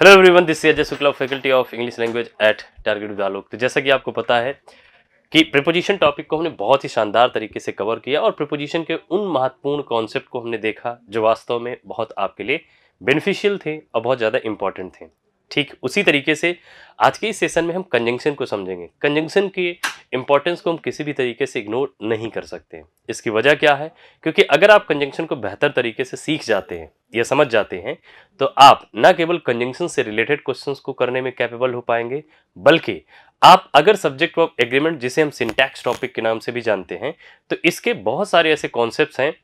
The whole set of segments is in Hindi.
Hello everyone this Ajay Shukla faculty of English language at Target Vidyalok तो जैसा कि आपको पता है कि प्रिपोजिशन टॉपिक को हमने बहुत ही शानदार तरीके से कवर किया और प्रिपोजिशन के उन महत्वपूर्ण कॉन्सेप्ट को हमने देखा जो वास्तव में बहुत आपके लिए बेनिफिशियल थे और बहुत ज़्यादा इंपॉर्टेंट थे ठीक उसी तरीके से आज के इस सेशन में हम कंजंक्शन को समझेंगे कंजंक्शन के इम्पोर्टेंस को हम किसी भी तरीके से इग्नोर नहीं कर सकते इसकी वजह क्या है क्योंकि अगर आप कंजंक्शन को बेहतर तरीके से सीख जाते हैं या समझ जाते हैं तो आप न केवल कंजंक्शन से रिलेटेड क्वेश्चंस को करने में कैपेबल हो पाएंगे बल्कि आप अगर सब्जेक्ट ऑफ एग्रीमेंट जिसे हम सिंटैक्स टॉपिक के नाम से भी जानते हैं तो इसके बहुत सारे ऐसे कॉन्सेप्ट हैं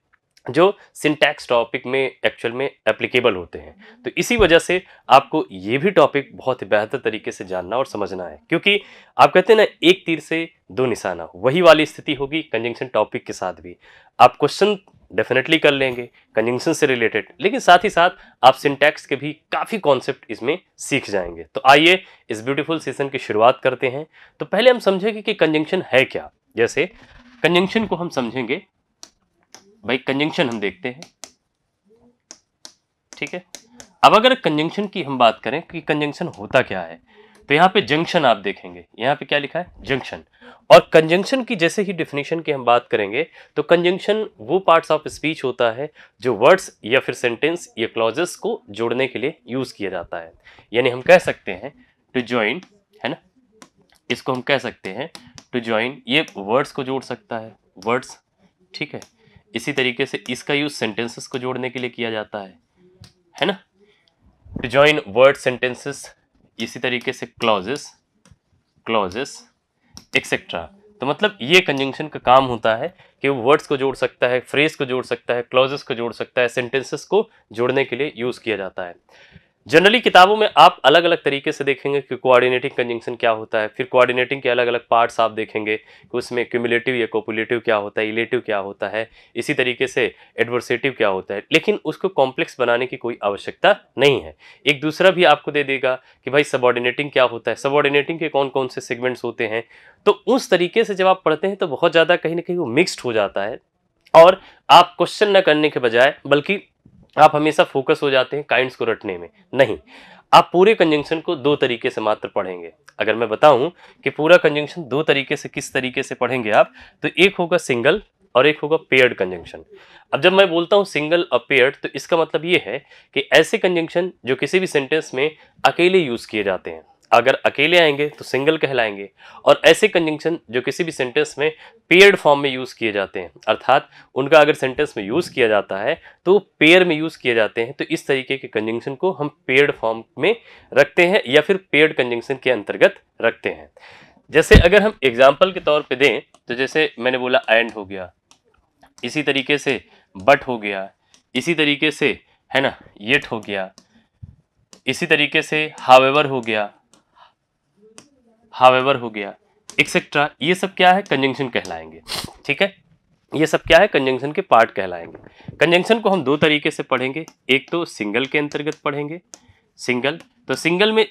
जो सिंटैक्स टॉपिक में एक्चुअल में एप्लीकेबल होते हैं हम्म। तो इसी वजह से आपको ये भी टॉपिक बहुत बेहतर तरीके से जानना और समझना है क्योंकि आप कहते हैं ना एक तीर से दो निशाना वही वाली स्थिति होगी कंजंक्शन टॉपिक के साथ भी आप क्वेश्चन डेफिनेटली कर लेंगे कंजंक्शन से रिलेटेड लेकिन साथ ही साथ आप सिंटैक्स के भी काफ़ी कॉन्सेप्ट इसमें सीख जाएंगे तो आइए इस ब्यूटीफुल सीजन की शुरुआत करते हैं तो पहले हम समझेंगे कि कंजंक्शन है क्या जैसे कंजंक्शन को हम समझेंगे भाई कंजंक्शन हम देखते हैं ठीक है अब अगर कंजंक्शन की हम बात करें कि कंजंक्शन होता क्या है तो यहाँ पे जंक्शन आप देखेंगे यहाँ पे क्या लिखा है जंक्शन और कंजंक्शन की जैसे ही डिफिनेशन की हम बात करेंगे तो कंजंक्शन वो पार्ट्स ऑफ स्पीच होता है जो वर्ड्स या फिर सेंटेंस या क्लॉजेस को जोड़ने के लिए यूज़ किया जाता है यानी हम कह सकते हैं टू ज्वाइन है ना इसको हम कह सकते हैं टू ज्वाइन ये वर्ड्स को जोड़ सकता है वर्ड्स ठीक है इसी तरीके से इसका यूज सेंटेंसेस को जोड़ने के लिए किया जाता है है ना टू ज्वाइन वर्ड सेंटेंसेस इसी तरीके से क्लॉजेस क्लॉजेस एक्सेट्रा तो मतलब ये कंजंक्शन का काम होता है कि वो वर्ड्स को जोड़ सकता है फ्रेज को जोड़ सकता है क्लॉजेस को जोड़ सकता है सेंटेंसेस को जोड़ने के लिए यूज़ किया जाता है जनरली किताबों में आप अलग अलग तरीके से देखेंगे कि कोऑर्डिनेटिंग कंजंक्शन क्या होता है फिर कोऑर्डिनेटिंग के अलग अलग पार्ट्स आप देखेंगे कि उसमें क्यूमुलेटिव या कोपुलेटिव क्या होता है इलेटिव क्या होता है इसी तरीके से एडवर्सेटिव क्या होता है लेकिन उसको कॉम्प्लेक्स बनाने की कोई आवश्यकता नहीं है एक दूसरा भी आपको दे देगा कि भाई सबॉर्डिनेटिंग क्या होता है सबॉर्डिनेटिंग के कौन कौन से सेगमेंट्स होते हैं तो उस तरीके से जब आप पढ़ते हैं तो बहुत ज़्यादा कहीं ना कहीं वो मिक्सड हो जाता है और आप क्वेश्चन न करने के बजाय बल्कि आप हमेशा फोकस हो जाते हैं काइंड्स को रटने में नहीं आप पूरे कंजंक्शन को दो तरीके से मात्र पढ़ेंगे अगर मैं बताऊं कि पूरा कंजंक्शन दो तरीके से किस तरीके से पढ़ेंगे आप तो एक होगा सिंगल और एक होगा पेयर्ड कंजंक्शन अब जब मैं बोलता हूँ सिंगल और पेयर्ड तो इसका मतलब ये है कि ऐसे कंजंक्शन जो किसी भी सेंटेंस में अकेले यूज़ किए जाते हैं अगर अकेले आएंगे तो सिंगल कहलाएंगे और ऐसे कंजंक्शन जो किसी भी सेंटेंस में पेयर्ड फॉर्म में यूज़ किए जाते हैं अर्थात उनका अगर सेंटेंस में यूज़ किया जाता है तो पेयर में यूज़ किए जाते हैं तो इस तरीके के कंजंक्शन को हम पेयर्ड फॉर्म में रखते हैं या फिर पेयर्ड कंजंक्शन के अंतर्गत रखते हैं जैसे अगर हम एग्जाम्पल के तौर पर दें तो जैसे मैंने बोला एंड हो गया इसी तरीके से बट हो गया इसी तरीके से है ना येट हो गया इसी तरीके से हावेवर हो गया हावेवर हो गया एक्सेट्रा ये सब क्या है कंजंक्शन कहलाएंगे ठीक है ये सब क्या है कंजंक्शन के पार्ट कहलाएंगे कंजंक्शन को हम दो तरीके से पढ़ेंगे एक तो सिंगल के अंतर्गत पढ़ेंगे सिंगल तो सिंगल में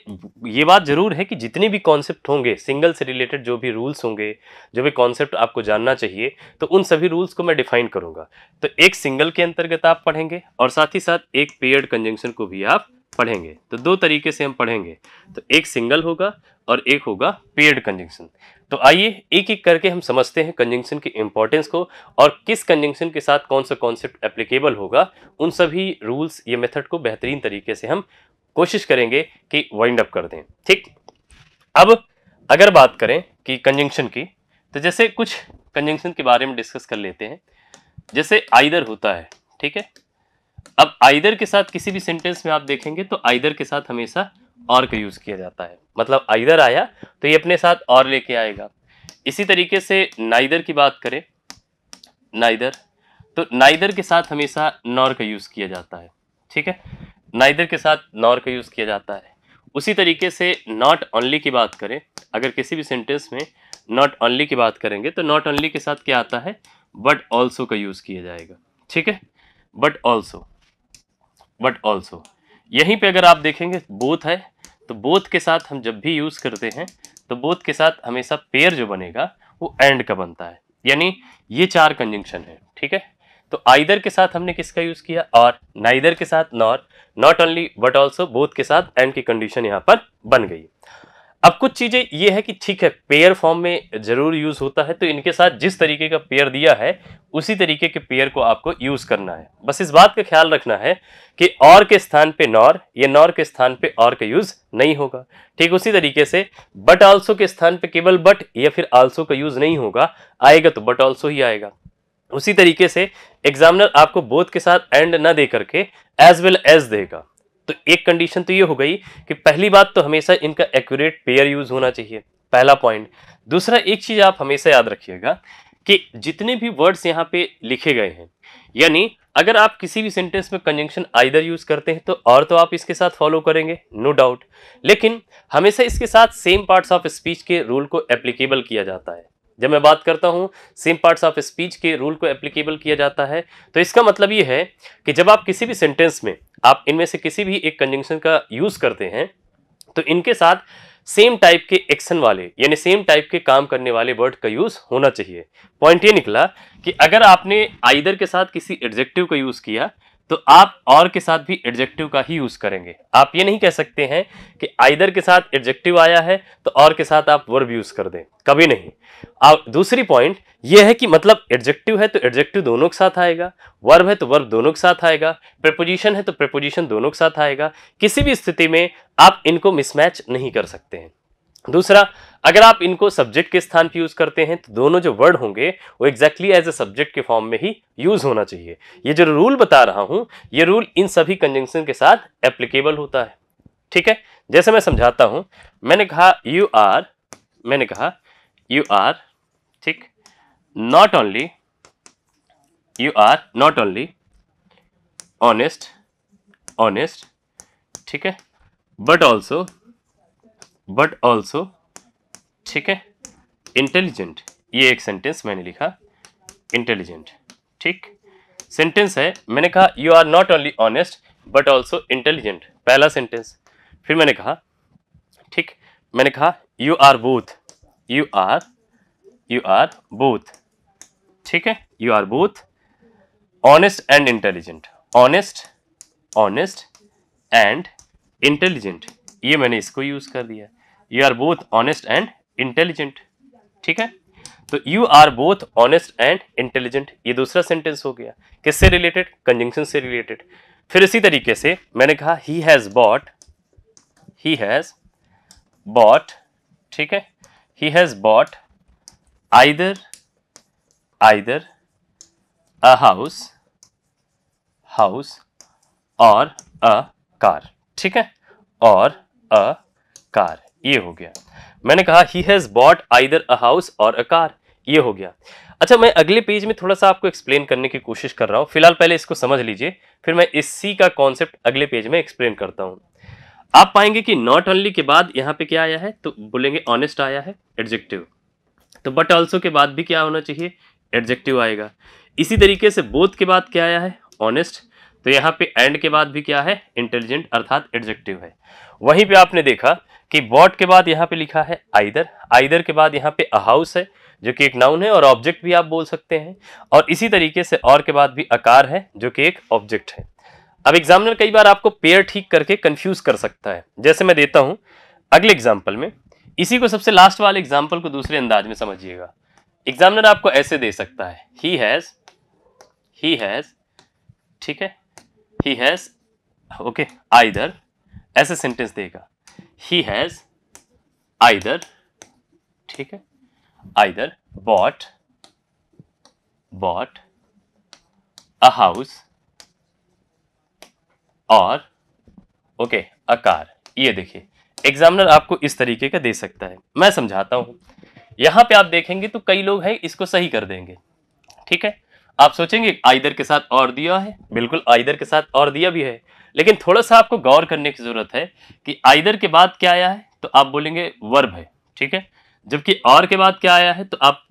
ये बात ज़रूर है कि जितने भी कॉन्सेप्ट होंगे सिंगल से रिलेटेड जो भी रूल्स होंगे जो भी कॉन्सेप्ट आपको जानना चाहिए तो उन सभी रूल्स को मैं डिफाइन करूंगा तो एक सिंगल के अंतर्गत आप पढ़ेंगे और साथ ही साथ एक पेयर्ड कंजंक्शन को भी आप पढ़ेंगे तो दो तरीके से हम पढ़ेंगे तो एक सिंगल होगा और एक होगा पेड कंजंक्शन तो आइए एक एक करके हम समझते हैं कंजंक्शन की इंपॉर्टेंस को और किस कंजंक्शन के साथ कौन सा कॉन्सेप्ट एप्लीकेबल होगा उन सभी रूल्स या मेथड को बेहतरीन तरीके से हम कोशिश करेंगे कि वाइंड अप कर दें ठीक अब अगर बात करें कि कंजंक्शन की तो जैसे कुछ कंजंक्शन के बारे में डिस्कस कर लेते हैं जैसे आइदर होता है ठीक है अब आइदर के साथ किसी भी सेंटेंस में आप देखेंगे तो आइदर के साथ हमेशा और का यूज़ किया जाता है मतलब आइदर आया तो ये अपने साथ और लेके आएगा इसी तरीके से नाइदर की बात करें नाइदर तो नाइदर के साथ हमेशा नॉर का यूज़ किया जाता है ठीक है नाइदर के साथ नॉर का यूज़ किया जाता है उसी तरीके से नॉट ओनली की बात करें अगर किसी भी सेंटेंस में नॉट ओनली की बात करेंगे तो नॉट ओनली के साथ क्या आता है बट ऑल्सो का यूज़ किया जाएगा ठीक है बट ऑल्सो बट ऑल्सो यहीं पे अगर आप देखेंगे बोथ है तो बोथ के साथ हम जब भी यूज़ करते हैं तो बोथ के साथ हमेशा पेयर जो बनेगा वो एंड का बनता है यानी ये चार कंजंक्शन है ठीक है तो आइदर के साथ हमने किसका यूज़ किया और नाइदर के साथ nor not only but also both के साथ एंड की कंडीशन यहाँ पर बन गई अब कुछ चीज़ें ये है कि ठीक है पेयर फॉर्म में ज़रूर यूज़ होता है तो इनके साथ जिस तरीके का पेयर दिया है उसी तरीके के पेयर को आपको यूज़ करना है बस इस बात का ख्याल रखना है कि और के स्थान पे नॉर या नॉर के स्थान पे और का यूज़ नहीं होगा ठीक उसी तरीके से बट आल्सो के स्थान पे केवल बट या फिर आल्सो का यूज़ नहीं होगा आएगा तो बट ऑल्सो ही आएगा उसी तरीके से एग्जामिनर आपको बोथ के साथ एंड ना दे करके एज वेल एज देगा तो एक कंडीशन तो ये हो गई कि पहली बात तो हमेशा इनका एक्यूरेट पेयर यूज होना चाहिए पहला पॉइंट दूसरा एक चीज आप हमेशा याद रखिएगा कि जितने भी वर्ड्स यहाँ पे लिखे गए हैं यानी अगर आप किसी भी सेंटेंस में कंजंक्शन आइदर यूज करते हैं तो और तो आप इसके साथ फॉलो करेंगे नो no डाउट लेकिन हमेशा इसके साथ सेम पार्ट्स ऑफ स्पीच के रूल को एप्लीकेबल किया जाता है जब मैं बात करता हूँ सेम पार्ट्स ऑफ स्पीच के रूल को एप्लीकेबल किया जाता है तो इसका मतलब ये है कि जब आप किसी भी सेंटेंस में आप इनमें से किसी भी एक कंजंक्शन का यूज़ करते हैं तो इनके साथ सेम टाइप के एक्शन वाले यानी सेम टाइप के काम करने वाले वर्ड का यूज़ होना चाहिए पॉइंट ये निकला कि अगर आपने आइदर के साथ किसी एडजेक्टिव का यूज़ किया तो आप और के साथ भी एडजेक्टिव का ही यूज़ करेंगे आप ये नहीं कह सकते हैं कि आइदर के साथ एडजेक्टिव आया है तो और के साथ आप वर्ब यूज़ कर दें कभी नहीं और दूसरी पॉइंट ये है कि मतलब एडजेक्टिव है तो एडजेक्टिव दोनों के साथ आएगा वर्ब है तो वर्ब दोनों के साथ आएगा प्रपोजिशन है तो प्रपोजिशन दोनों के साथ आएगा किसी भी स्थिति में आप इनको मिसमैच नहीं कर सकते हैं दूसरा अगर आप इनको सब्जेक्ट के स्थान पर यूज़ करते हैं तो दोनों जो वर्ड होंगे वो एग्जैक्टली एज ए सब्जेक्ट के फॉर्म में ही यूज़ होना चाहिए ये जो रूल बता रहा हूँ ये रूल इन सभी कंजंक्शन के साथ एप्लीकेबल होता है ठीक है जैसे मैं समझाता हूँ मैंने कहा यू आर मैंने कहा यू आर ठीक not only you are not only honest honest ठीक है बट ऑल्सो बट ऑल्सो ठीक है इंटेलिजेंट ये एक सेंटेंस मैंने लिखा इंटेलिजेंट ठीक सेंटेंस है मैंने कहा you are not only honest but also intelligent पहला सेंटेंस फिर मैंने कहा ठीक मैंने कहा you are both you are you are both ठीक है you are both honest and intelligent honest honest and intelligent ये मैंने इसको यूज़ कर दिया you are both honest and intelligent ठीक है तो you are both honest and intelligent ये दूसरा सेंटेंस हो गया किससे रिलेटेड कंजंक्शन से रिलेटेड फिर इसी तरीके से मैंने कहा he has both he has both ठीक है he has both either either a house house or a car ठीक है और अ कार ये हो गया मैंने कहा he has both either a house or a car ये हो गया अच्छा मैं अगले पेज में थोड़ा सा आपको एक्सप्लेन करने की कोशिश कर रहा हूँ फिलहाल पहले इसको समझ लीजिए फिर मैं इसी का कॉन्सेप्ट अगले पेज में एक्सप्लेन करता हूँ आप पाएंगे कि नॉट ओनली के बाद यहाँ पे क्या आया है तो बोलेंगे ऑनेस्ट आया है एडजेक्टिव तो बट ऑल्सो के बाद भी क्या होना चाहिए एडजेक्टिव आएगा इसी तरीके से बोथ के बाद क्या आया है ऑनेस्ट तो यहाँ पे एंड के बाद भी क्या है इंटेलिजेंट अर्थात एडजेक्टिव है वहीं पे आपने देखा कि वॉट के बाद यहाँ पे लिखा है आइदर आइदर के बाद यहाँ पे अ हाउस है जो कि एक नाउन है और ऑब्जेक्ट भी आप बोल सकते हैं और इसी तरीके से और के बाद भी अकार है जो कि एक ऑब्जेक्ट है अब एग्जामिनर कई बार आपको पेयर ठीक करके कंफ्यूज कर सकता है जैसे मैं देता हूँ अगले एग्जाम्पल में इसी को सबसे लास्ट वाले एग्जाम्पल को दूसरे अंदाज में समझिएगा एग्जामिनर आपको ऐसे दे सकता है ही हैज़ ही हैज़ ठीक है ही हैज़ ओके आइदर ऐसे सेंटेंस देगा ही हैज आइदर ठीक है either both both a house or okay a car ये देखिए एग्जामिनर आपको इस तरीके का दे सकता है मैं समझाता हूं यहां पे आप देखेंगे तो कई लोग हैं इसको सही कर देंगे ठीक है आप सोचेंगे आइदर के साथ और दिया है बिल्कुल आइदर के साथ और दिया भी है लेकिन थोड़ा सा आपको गौर करने की ज़रूरत है कि आइदर के बाद क्या आया है तो आप बोलेंगे वर्ब है ठीक है जबकि और के बाद क्या आया है तो आप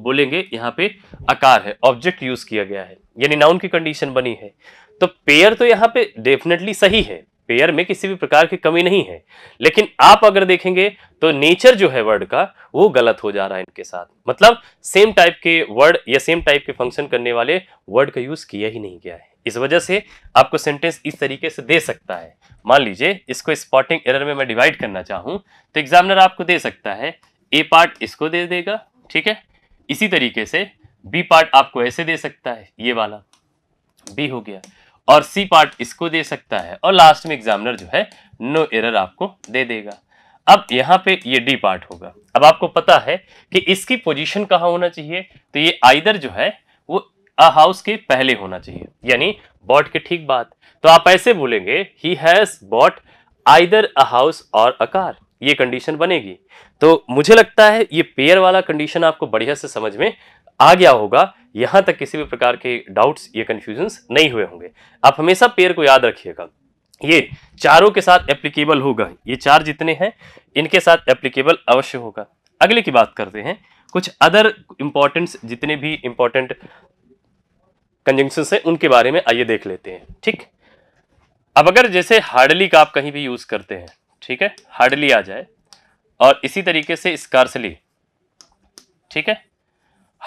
बोलेंगे यहाँ पे आकार है ऑब्जेक्ट यूज़ किया गया है यानी नाउन की कंडीशन बनी है तो पेयर तो यहाँ पे डेफिनेटली सही है पेयर में किसी भी प्रकार की कमी नहीं है लेकिन आप अगर देखेंगे तो नेचर जो है वर्ड का वो गलत हो जा रहा है इनके साथ मतलब सेम टाइप के वर्ड या सेम टाइप के फंक्शन करने वाले वर्ड का यूज़ किया ही नहीं गया है इस वजह से आपको सेंटेंस इस तरीके से दे सकता है मान लीजिए इसको स्पॉटिंग एरर में मैं डिवाइड करना चाहूं तो एग्जामिनर आपको दे सकता है ए पार्ट इसको दे देगा ठीक है इसी तरीके से बी पार्ट आपको ऐसे दे सकता है ये वाला बी हो गया और सी पार्ट इसको दे सकता है और लास्ट में एग्जामिनर जो है नो एरर आपको दे देगा अब यहाँ पे ये डी पार्ट होगा अब आपको पता है कि इसकी पोजीशन कहाँ होना चाहिए तो ये आइदर जो है वो अ हाउस के पहले होना चाहिए यानी बॉट के ठीक बात तो आप ऐसे बोलेंगे he has both either a house or a car ये कंडीशन बनेगी तो मुझे लगता है ये पेयर वाला कंडीशन आपको बढ़िया से समझ में आ गया होगा यहां तक किसी भी प्रकार के डाउट्स या कन्फ्यूजन्स नहीं हुए होंगे आप हमेशा पेयर को याद रखिएगा ये चारों के साथ एप्लीकेबल होगा ये चार जितने हैं इनके साथ एप्लीकेबल अवश्य होगा अगले की बात करते हैं कुछ अदर इम्पॉर्टेंट्स जितने भी इंपॉर्टेंट कंजंक्शन है उनके बारे में आइए देख लेते हैं ठीक अब अगर जैसे हार्डली का आप कहीं भी यूज़ करते हैं ठीक है हार्डली आ जाए और इसी तरीके से स्कार्सली ठीक है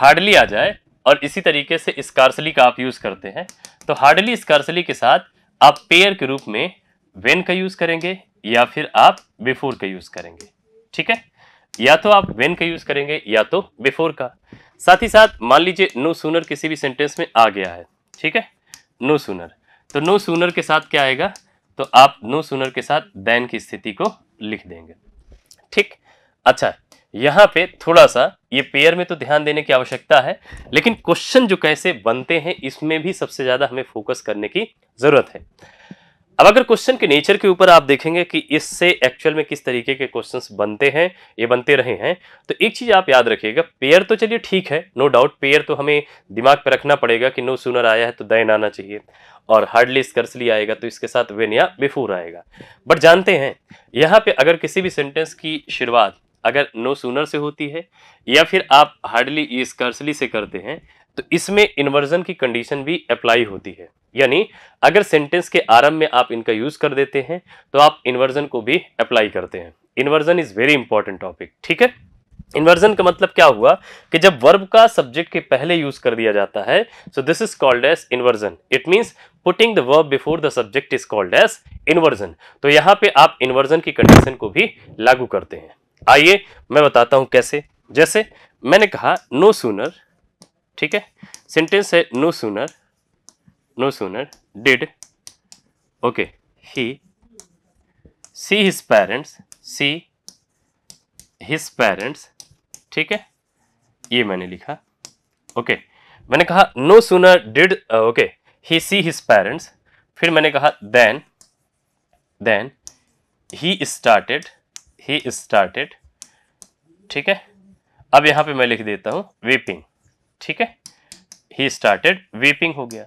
हार्डली आ जाए और इसी तरीके से स्कार्सली का आप यूज़ करते हैं तो हार्डली स्कार्सली के साथ आप पेयर के रूप में वेन का यूज़ करेंगे या फिर आप बिफोर का यूज़ करेंगे ठीक है या तो आप वेन का यूज़ करेंगे या तो बिफोर का साथ ही साथ मान लीजिए नो सूनर किसी भी सेंटेंस में आ गया है ठीक है नो सूनर तो नो सूनर के साथ क्या आएगा तो आप नो सूनर के साथ दैन की स्थिति को लिख देंगे ठीक अच्छा यहाँ पे थोड़ा सा ये पेयर में तो ध्यान देने की आवश्यकता है लेकिन क्वेश्चन जो कैसे बनते हैं इसमें भी सबसे ज़्यादा हमें फोकस करने की ज़रूरत है अब अगर क्वेश्चन के नेचर के ऊपर आप देखेंगे कि इससे एक्चुअल में किस तरीके के क्वेश्चंस बनते हैं ये बनते रहे हैं तो एक चीज़ आप याद रखिएगा पेयर तो चलिए ठीक है नो डाउट पेयर तो हमें दिमाग पर रखना पड़ेगा कि नो सूनर आया है तो दैन आना चाहिए और हार्डली स्कर्सली आएगा तो इसके साथ वेन या बिफोर आएगा बट जानते हैं यहाँ पे अगर किसी भी सेंटेंस की शुरुआत अगर नो सूनर से होती है या फिर आप हार्डली स्कर्सली से करते हैं तो इसमें इन्वर्जन की कंडीशन भी अप्लाई होती है यानी अगर सेंटेंस के आरंभ में आप इनका यूज कर देते हैं तो आप इन्वर्जन को भी अप्लाई करते हैं inversion is very important topic ठीक है इन्वर्जन का मतलब क्या हुआ कि जब वर्ब का सब्जेक्ट के पहले यूज कर दिया जाता है so this is called as inversion it means putting the verb before the subject is called as inversion तो यहाँ पे आप इन्वर्जन की कंडीशन को भी लागू करते हैं आइए मैं बताता हूँ कैसे जैसे मैंने कहा नो सूनर ठीक है सेंटेंस है no sooner no sooner did okay he see his parents see his parents ठीक है ये मैंने लिखा ओके okay. मैंने कहा no sooner did okay he see his parents फिर मैंने कहा then then he started he started ठीक है अब यहां पे मैं लिख देता हूं वीपिंग ठीक है ही स्टार्टेड वीपिंग हो गया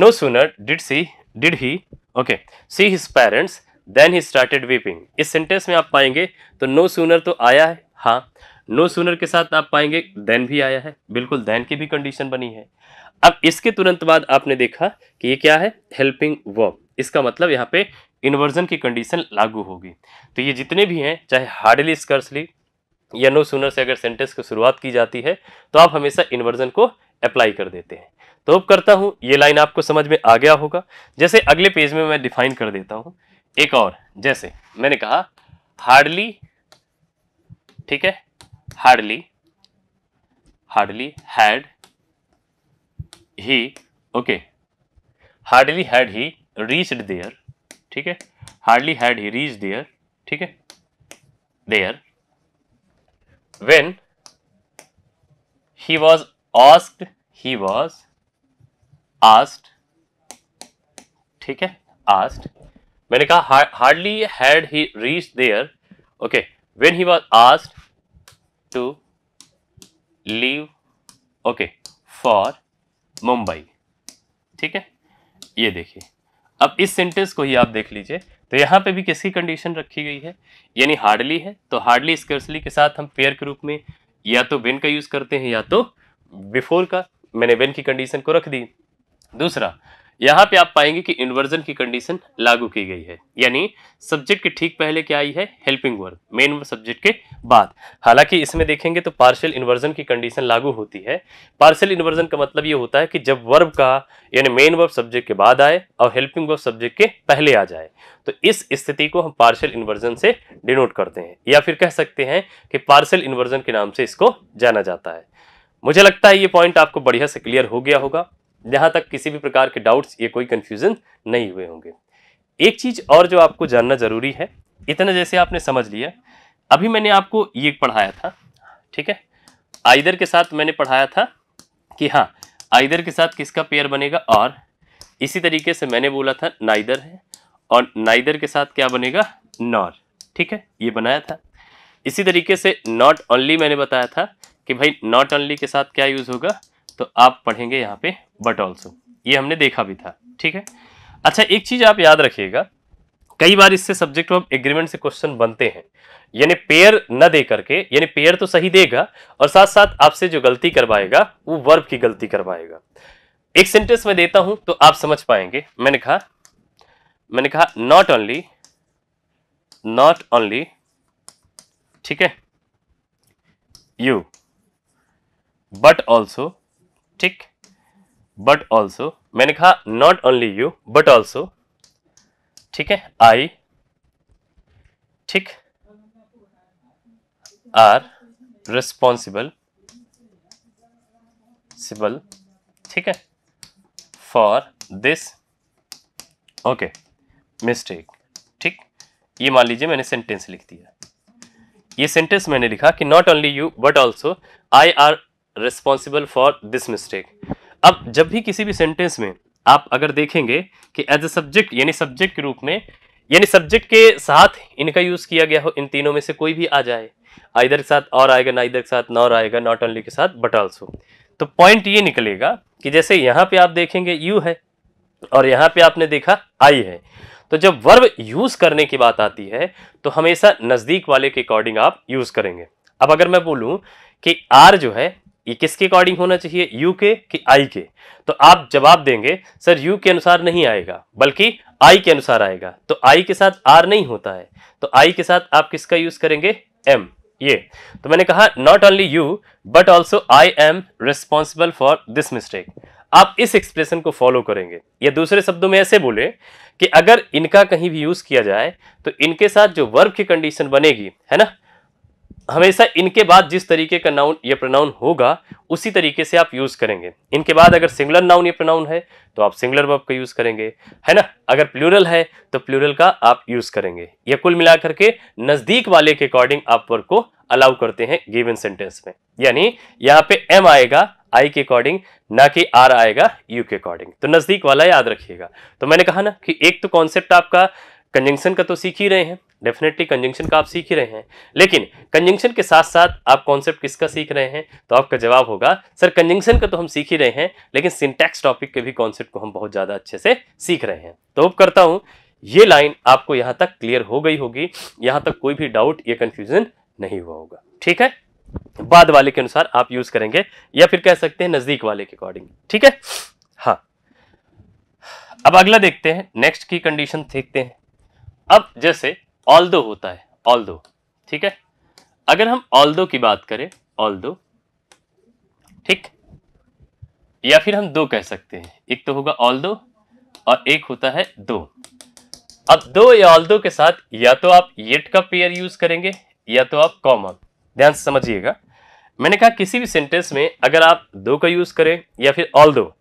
no sooner did see did he okay see his parents then he started weeping इस सेंटेंस में आप पाएंगे तो नो no सूनर तो आया है हाँ नो no के साथ आप पाएंगे देन भी आया है बिल्कुल देन की भी कंडीशन बनी है अब इसके तुरंत बाद आपने देखा कि ये क्या है हेल्पिंग वर्ब इसका मतलब यहाँ पे इन्वर्जन की कंडीशन लागू होगी तो ये जितने भी हैं चाहे हार्डली स्कर्सली या नो सूनर से अगर सेंटेंस की शुरुआत की जाती है तो आप हमेशा इन्वर्जन को अप्लाई कर देते हैं तो अब करता हूँ ये लाइन आपको समझ में आ गया होगा जैसे अगले पेज में मैं डिफाइन कर देता हूँ एक और जैसे मैंने कहा हार्डली ठीक है hardly hardly had he okay hardly had he reached there ठीक है hardly had he reach there ठीक है there when he was asked he was asked ठीक है asked मैंने कहा hardly had he reached there okay when he was asked to leave okay for Mumbai ठीक है ये देखिए अब इस सेंटेंस को ही आप देख लीजिए तो यहाँ पे भी किसकी कंडीशन रखी गई है यानी हार्डली है तो हार्डली स्कर्सली के साथ हम पेयर के रूप में या तो वेन का यूज़ करते हैं या तो बिफोर का मैंने वेन की कंडीशन को रख दी दूसरा यहाँ पे आप पाएंगे कि इन्वर्जन की कंडीशन लागू की गई है यानी सब्जेक्ट के ठीक पहले क्या आई है हेल्पिंग वर्ब मेन सब्जेक्ट के बाद हालांकि इसमें देखेंगे तो पार्शियल इन्वर्जन की कंडीशन लागू होती है पार्शियल इन्वर्जन का मतलब ये होता है कि जब वर्ब का यानी मेन वर्ब सब्जेक्ट के बाद आए और हेल्पिंग वर्ब सब्जेक्ट के पहले आ जाए तो इस स्थिति को हम पार्शियल इन्वर्जन से डिनोट करते हैं या फिर कह सकते हैं कि पार्शियल इन्वर्जन के नाम से इसको जाना जाता है मुझे लगता है ये पॉइंट आपको बढ़िया से क्लियर हो गया होगा जहाँ तक किसी भी प्रकार के डाउट्स या कोई कन्फ्यूज़न नहीं हुए होंगे एक चीज़ और जो आपको जानना ज़रूरी है इतना जैसे आपने समझ लिया अभी मैंने आपको ये पढ़ाया था ठीक है आइदर के साथ मैंने पढ़ाया था कि हाँ आइदर के साथ किसका पेयर बनेगा और इसी तरीके से मैंने बोला था नाइदर है और नाइदर के साथ क्या बनेगा नॉर ठीक है ये बनाया था इसी तरीके से नॉट ओनली मैंने बताया था कि भाई नॉट ओनली के साथ क्या यूज़ होगा तो आप पढ़ेंगे यहाँ पे बट ऑल्सो ये हमने देखा भी था ठीक है अच्छा एक चीज़ आप याद रखिएगा कई बार इससे सब्जेक्ट ऑफ एग्रीमेंट से क्वेश्चन बनते हैं यानी पेयर न दे करके यानी पेयर तो सही देगा और साथ साथ आपसे जो गलती करवाएगा वो वर्ब की गलती करवाएगा एक सेंटेंस में देता हूं तो आप समझ पाएंगे मैंने कहा मैंने कहा नॉट ओनली नॉट ओनली ठीक है यू बट ऑल्सो ठीक बट ऑल्सो मैंने कहा not only you but also ठीक है आई ठीक आर रिस्पॉन्सिबल सिबल ठीक है फॉर दिस ओके मिस्टेक ठीक ये मान लीजिए मैंने सेंटेंस लिख दिया ये सेंटेंस मैंने लिखा कि not only you but also I are responsible for this mistake अब जब भी किसी भी सेंटेंस में आप अगर देखेंगे कि एज ए सब्जेक्ट यानी सब्जेक्ट के रूप में यानी सब्जेक्ट के साथ इनका यूज़ किया गया हो इन तीनों में से कोई भी आ जाए आइधर के साथ और आएगा ना इधर के साथ नॉर आएगा नॉट ओनली के साथ बट ऑल्सो तो पॉइंट ये निकलेगा कि जैसे यहाँ पे आप देखेंगे यू है और यहाँ पे आपने देखा आई है तो जब वर्ब यूज़ करने की बात आती है तो हमेशा नज़दीक वाले के अकॉर्डिंग आप यूज़ करेंगे अब अगर मैं बोलूँ कि आर जो है ये किसके अकॉर्डिंग होना चाहिए यू के कि आई के तो आप जवाब देंगे सर यू के अनुसार नहीं आएगा बल्कि आई के अनुसार आएगा तो आई के साथ आर नहीं होता है तो आई के साथ आप किसका यूज करेंगे एम ये तो मैंने कहा not only you but also I am responsible for this mistake आप इस एक्सप्रेशन को फॉलो करेंगे या दूसरे शब्दों में ऐसे बोले कि अगर इनका कहीं भी यूज किया जाए तो इनके साथ जो वर्ब की कंडीशन बनेगी है ना हमेशा इनके बाद जिस तरीके का नाउन ये प्रोनाउन होगा उसी तरीके से आप यूज़ करेंगे इनके बाद अगर सिंगुलर नाउन ये प्रोनाउन है तो आप सिंगुलर वर्ब का यूज़ करेंगे है ना अगर प्लूरल है तो प्लूरल का आप यूज़ करेंगे ये कुल मिलाकर के नज़दीक वाले के अकॉर्डिंग आप वर्ग को अलाउ करते हैं गिवन सेंटेंस में यानी यहाँ पे एम आएगा आई के अकॉर्डिंग ना कि आर आएगा यू के अकॉर्डिंग तो नज़दीक वाला याद रखिएगा तो मैंने कहा ना कि एक तो कॉन्सेप्ट आपका कंजंक्शन का तो सीख ही रहे हैं डेफिनेटली कंजंक्शन का आप सीख ही रहे हैं लेकिन कंजंक्शन के साथ साथ आप कॉन्सेप्ट किसका सीख रहे हैं तो आपका जवाब होगा सर कंजंक्शन का तो हम सीख ही रहे हैं लेकिन सिंटैक्स टॉपिक के भी कॉन्सेप्ट को हम बहुत ज़्यादा अच्छे से सीख रहे हैं तो होप करता हूँ ये लाइन आपको यहाँ तक क्लियर हो गई होगी यहाँ तक कोई भी डाउट या कन्फ्यूजन नहीं हुआ होगा ठीक है बाद वाले के अनुसार आप यूज़ करेंगे या फिर कह सकते हैं नज़दीक वाले के अकॉर्डिंग ठीक है हाँ अब अगला देखते हैं नेक्स्ट की कंडीशन देखते हैं अब जैसे ऑल होता है ऑल ठीक है अगर हम ऑल की बात करें ऑल ठीक या फिर हम दो कह सकते हैं एक तो होगा ऑल दो और एक होता है दो अब दो या ऑल दो के साथ या तो आप येट का पेयर यूज करेंगे या तो आप कॉमन ध्यान से समझिएगा मैंने कहा किसी भी सेंटेंस में अगर आप दो का यूज करें या फिर ऑल दो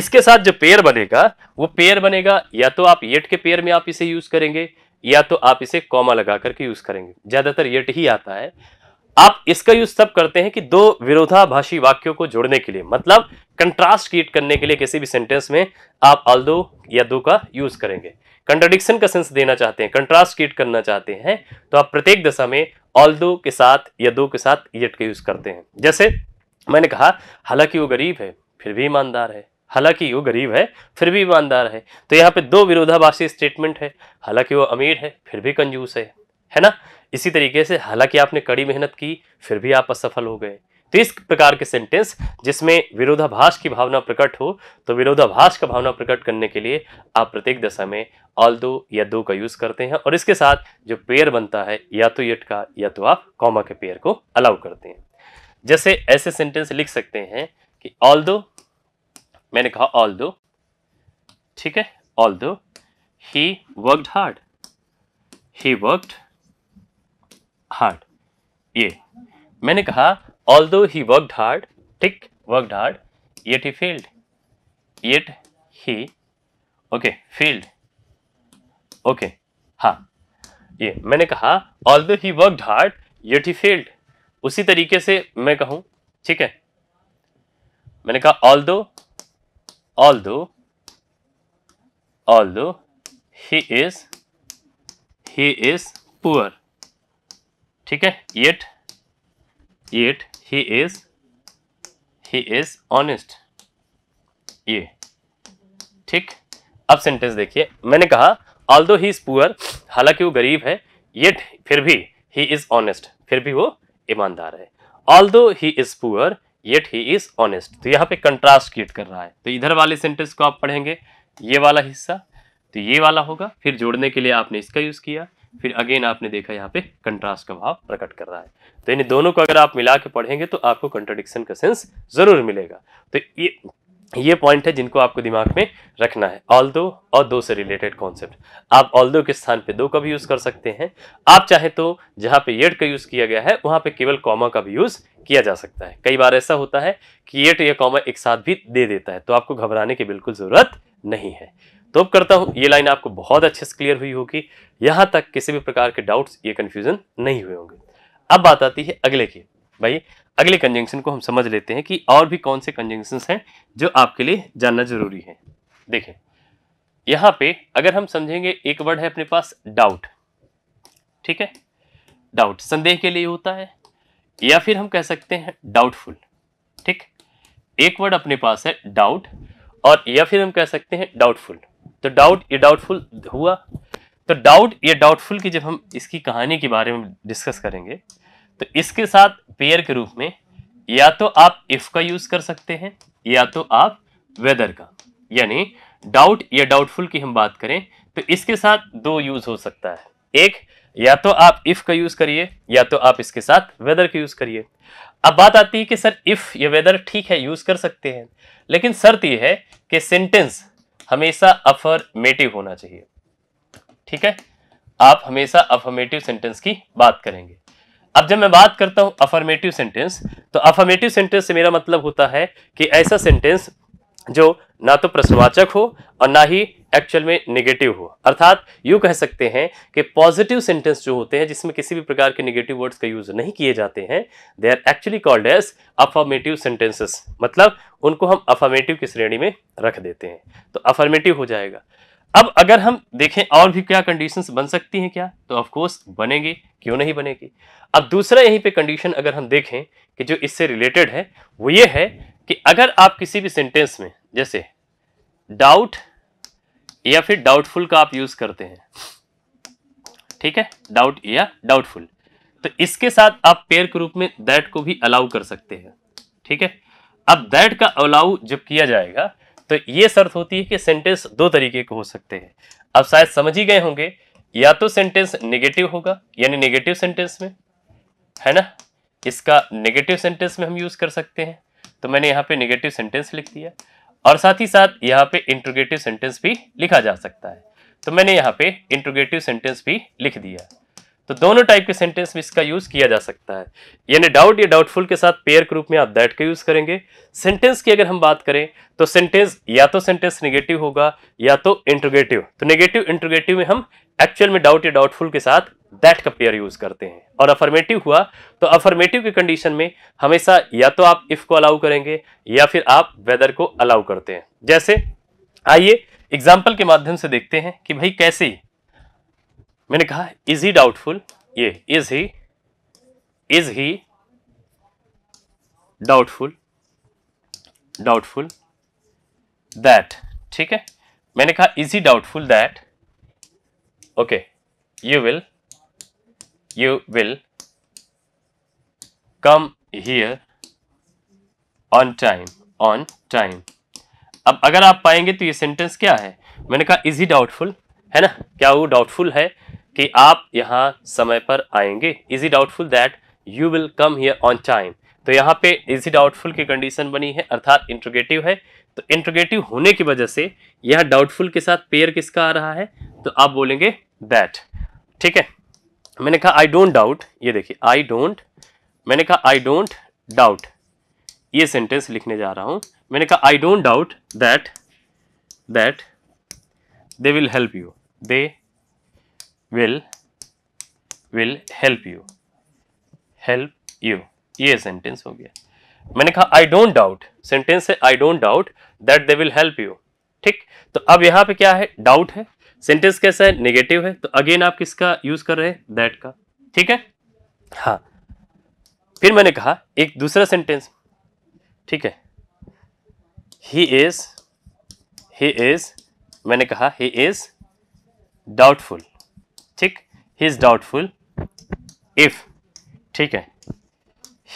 इसके साथ जो पेयर बनेगा वो पेयर बनेगा या तो आप येट के पेयर में आप इसे यूज करेंगे या तो आप इसे कॉमा लगा करके यूज करेंगे ज्यादातर यट ही आता है आप इसका यूज तब करते हैं कि दो विरोधाभाषी वाक्यों को जोड़ने के लिए मतलब कंट्रास्ट क्रिएट करने के लिए किसी भी सेंटेंस में आप अल दो या दो का यूज करेंगे कंट्राडिक्शन का सेंस देना चाहते हैं कंट्रास्ट क्रिएट करना चाहते हैं तो आप प्रत्येक दशा में ऑल दो के साथ या दो के साथ येट का यूज करते हैं जैसे मैंने कहा हालांकि वो गरीब है फिर भी ईमानदार है हालांकि वो गरीब है फिर भी ईमानदार है तो यहाँ पे दो विरोधाभासी स्टेटमेंट है हालांकि वो अमीर है फिर भी कंजूस है है ना इसी तरीके से हालांकि आपने कड़ी मेहनत की फिर भी आप असफल हो गए तो इस प्रकार के सेंटेंस जिसमें विरोधाभास की भावना प्रकट हो तो विरोधाभास का भावना प्रकट करने के लिए आप प्रत्येक दशा में ऑल दो या दो का यूज़ करते हैं और इसके साथ जो पेयर बनता है या तो यट का या तो आप कॉमा के पेयर को अलाउ करते हैं जैसे ऐसे सेंटेंस लिख सकते हैं कि ऑल दो मैंने कहा ऑल दो ठीक है although he worked hard he worked hard ये मैंने कहा although he worked hard ठीक worked hard yet he failed yet he okay failed okay हा ये मैंने कहा although he worked hard yet he failed उसी तरीके से मैं कहूं ठीक है मैंने कहा ऑल दो although although he is he is poor ठीक है yet yet he is he is honest ये ठीक अब सेंटेंस देखिए मैंने कहा although he is poor हालांकि वो गरीब है येट फिर भी ही इज ऑनेस्ट फिर भी वो ईमानदार है although he is poor yet he is honest तो यहाँ पे कंट्रास्ट क्रिएट कर रहा है तो इधर वाले सेंटेंस को आप पढ़ेंगे ये वाला हिस्सा तो ये वाला होगा फिर जोड़ने के लिए आपने इसका यूज़ किया फिर अगेन आपने देखा यहाँ पे कंट्रास्ट का भाव प्रकट कर रहा है तो इन दोनों को अगर आप मिला के पढ़ेंगे तो आपको कंट्राडिक्शन का सेंस जरूर मिलेगा तो ये ये पॉइंट है जिनको आपको दिमाग में रखना है ऑल दो और दो से रिलेटेड कॉन्सेप्ट आप ऑल दो के स्थान पे दो का भी यूज़ कर सकते हैं आप चाहे तो जहां पे येड का यूज़ किया गया है वहां पे केवल कॉमा का भी यूज़ किया जा सकता है कई बार ऐसा होता है कि येट या कॉमा एक साथ भी दे देता है तो आपको घबराने की बिल्कुल ज़रूरत नहीं है तो अब करता हूँ ये लाइन आपको बहुत अच्छे से क्लियर हुई होगी यहाँ तक किसी भी प्रकार के डाउट्स ये कन्फ्यूज़न नहीं हुए होंगे अब बात आती है अगले की भाई अगले कंजंक्शन को हम समझ लेते हैं कि और भी कौन से कंजंक्शन हैं जो आपके लिए जानना जरूरी है देखें यहाँ पे अगर हम समझेंगे एक वर्ड है अपने पास डाउट ठीक है डाउट संदेह के लिए होता है या फिर हम कह सकते हैं डाउटफुल ठीक एक वर्ड अपने पास है डाउट और या फिर हम कह सकते हैं डाउटफुल तो डाउट ये डाउटफुल हुआ तो डाउट या डाउटफुल की जब हम इसकी कहानी के बारे में डिस्कस करेंगे तो इसके साथ पेयर के रूप में या तो आप इफ का यूज कर सकते हैं या तो आप वेदर का यानी डाउट या डाउटफुल की हम बात करें तो इसके साथ दो यूज हो सकता है एक या तो आप इफ का यूज करिए या तो आप इसके साथ वेदर का यूज करिए अब बात आती है कि सर इफ या वेदर ठीक है यूज कर सकते हैं लेकिन शर्त यह है कि सेंटेंस हमेशा अफर्मेटिव होना चाहिए ठीक है आप हमेशा अफर्मेटिव सेंटेंस की बात करेंगे अब जब मैं बात करता हूं अफर्मेटिव सेंटेंस तो अफर्मेटिव सेंटेंस से मेरा मतलब होता है कि ऐसा सेंटेंस जो ना तो प्रश्नवाचक हो और ना ही एक्चुअल में नेगेटिव हो अर्थात यूँ कह सकते हैं कि पॉजिटिव सेंटेंस जो होते हैं जिसमें किसी भी प्रकार के नेगेटिव वर्ड्स का यूज़ नहीं किए जाते हैं they are actually called as affirmative sentences मतलब उनको हम अफर्मेटिव की श्रेणी में रख देते हैं तो अफर्मेटिव हो जाएगा अब अगर हम देखें और भी क्या कंडीशंस बन सकती हैं क्या तो ऑफकोर्स बनेंगे क्यों नहीं बनेगी अब दूसरा यहीं पे कंडीशन अगर हम देखें कि जो इससे रिलेटेड है वो ये है कि अगर आप किसी भी सेंटेंस में जैसे डाउट या फिर डाउटफुल का आप यूज़ करते हैं ठीक है डाउट या डाउटफुल तो इसके साथ आप पेयर के रूप में दैट को भी अलाउ कर सकते हैं ठीक है अब दैट का अलाउ जब किया जाएगा तो ये शर्त होती है कि सेंटेंस दो तरीके के हो सकते हैं अब शायद समझ ही गए होंगे या तो सेंटेंस नेगेटिव होगा यानी नेगेटिव सेंटेंस में है ना इसका नेगेटिव सेंटेंस में हम यूज़ कर सकते हैं तो मैंने यहाँ पे नेगेटिव सेंटेंस लिख दिया और साथ ही साथ यहाँ पे इंट्रोगेटिव सेंटेंस भी लिखा जा सकता है तो मैंने यहाँ पे इंट्रोगेटिव सेंटेंस भी लिख दिया तो दोनों टाइप के सेंटेंस में इसका यूज किया जा सकता है यानी डाउट या डाउटफुल के साथ पेयर के रूप में आप दैट का यूज करेंगे सेंटेंस की अगर हम बात करें तो सेंटेंस या तो सेंटेंस निगेटिव होगा या तो इंट्रोगेटिव तो निगेटिव इंट्रोगेटिव में हम एक्चुअल में डाउट या डाउटफुल के साथ दैट का पेयर यूज करते हैं और अफर्मेटिव हुआ तो अफर्मेटिव की कंडीशन में हमेशा या तो आप इफ को अलाउ करेंगे या फिर आप वेदर को अलाउ करते हैं जैसे आइए एग्जाम्पल के माध्यम से देखते हैं कि भाई कैसे मैंने कहा इज ही डाउटफुल ये is he is he doubtful doubtful that ठीक है मैंने कहा is he doubtful that okay you will you will come here on time on time अब अगर आप पाएंगे तो ये सेंटेंस क्या है मैंने कहा इज ही डाउटफुल है ना क्या वो डाउटफुल है कि आप यहाँ समय पर आएंगे is it doubtful that you will come here on time तो यहाँ पे इज ई डाउटफुल की कंडीशन बनी है अर्थात इंट्रोगेटिव है तो इंट्रोगेटिव होने की वजह से यह डाउटफुल के साथ पेयर किसका आ रहा है तो आप बोलेंगे दैट ठीक है मैंने कहा आई डोंट डाउट ये देखिए आई डोंट मैंने कहा आई डोंट डाउट ये सेंटेंस लिखने जा रहा हूँ मैंने कहा I don't doubt that that they will help you they will will help you help you ये सेंटेंस हो गया मैंने कहा आई डोंट डाउट सेंटेंस है I don't doubt that they will help you ठीक तो अब यहां पे क्या है डाउट है सेंटेंस कैसा है नेगेटिव है तो अगेन आप किसका यूज कर रहे हैं दैट का ठीक है हाँ फिर मैंने कहा एक दूसरा सेंटेंस ठीक है ही इज ही इज मैंने कहा ही इज डाउटफुल ठीक ही इज डाउटफुल इफ ठीक है